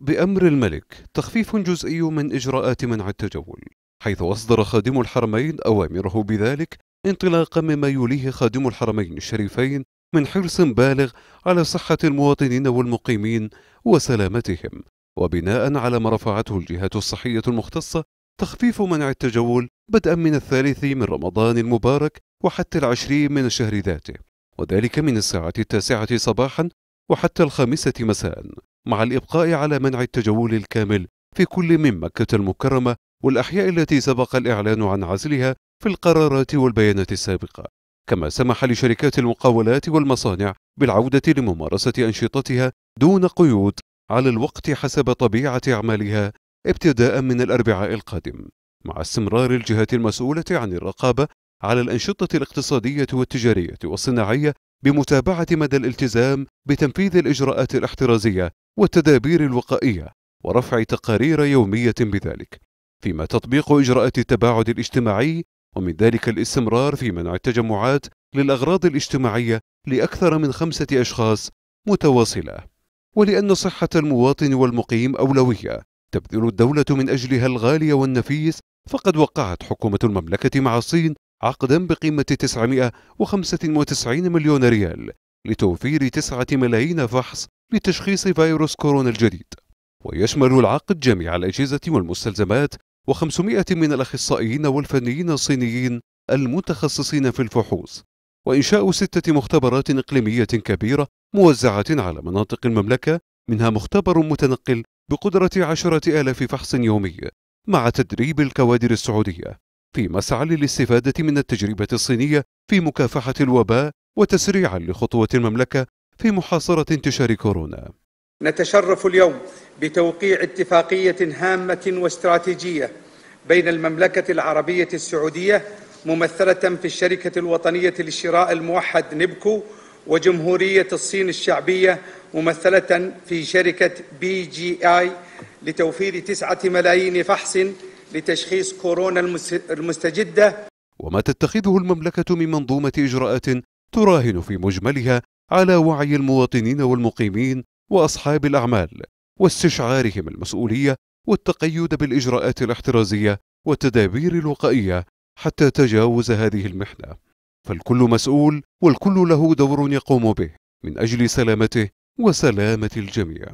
بأمر الملك تخفيف جزئي من إجراءات منع التجول حيث أصدر خادم الحرمين أوامره بذلك انطلاقا مما يوليه خادم الحرمين الشريفين من حرص بالغ على صحة المواطنين والمقيمين وسلامتهم وبناء على ما رفعته الجهات الصحية المختصة تخفيف منع التجول بدءا من الثالث من رمضان المبارك وحتى العشرين من الشهر ذاته وذلك من الساعة التاسعة صباحا وحتى الخامسة مساء مع الإبقاء على منع التجول الكامل في كل من مكة المكرمة والأحياء التي سبق الإعلان عن عزلها في القرارات والبيانات السابقة كما سمح لشركات المقاولات والمصانع بالعودة لممارسة أنشطتها دون قيود على الوقت حسب طبيعة أعمالها ابتداء من الأربعاء القادم مع استمرار الجهات المسؤولة عن الرقابة على الأنشطة الاقتصادية والتجارية والصناعية بمتابعة مدى الالتزام بتنفيذ الإجراءات الاحترازية والتدابير الوقائية ورفع تقارير يومية بذلك، فيما تطبيق إجراءات التباعد الاجتماعي ومن ذلك الاستمرار في منع التجمعات للأغراض الاجتماعية لأكثر من خمسة أشخاص متواصلة، ولأن صحة المواطن والمقيم أولوية تبذل الدولة من أجلها الغالي والنفيس فقد وقعت حكومة المملكة مع الصين عقدا بقيمة 995 مليون ريال لتوفير 9 ملايين فحص لتشخيص فيروس كورونا الجديد ويشمل العقد جميع الأجهزة والمستلزمات و500 من الأخصائيين والفنيين الصينيين المتخصصين في الفحوص وإنشاء ستة مختبرات إقليمية كبيرة موزعة على مناطق المملكة منها مختبر متنقل بقدرة عشرة آلاف فحص يومي مع تدريب الكوادر السعودية في مسعى للاستفادة من التجربة الصينية في مكافحة الوباء وتسريعا لخطوة المملكة في محاصرة انتشار كورونا. نتشرف اليوم بتوقيع اتفاقية هامة واستراتيجية بين المملكة العربية السعودية ممثلة في الشركة الوطنية للشراء الموحد نبكو وجمهورية الصين الشعبية ممثلة في شركة بي جي آي لتوفير تسعة ملايين فحص لتشخيص كورونا المستجدة وما تتخذه المملكة من منظومة إجراءات تراهن في مجملها على وعي المواطنين والمقيمين وأصحاب الأعمال واستشعارهم المسؤولية والتقيد بالإجراءات الاحترازية والتدابير الوقائية حتى تجاوز هذه المحنة فالكل مسؤول والكل له دور يقوم به من أجل سلامته وسلامة الجميع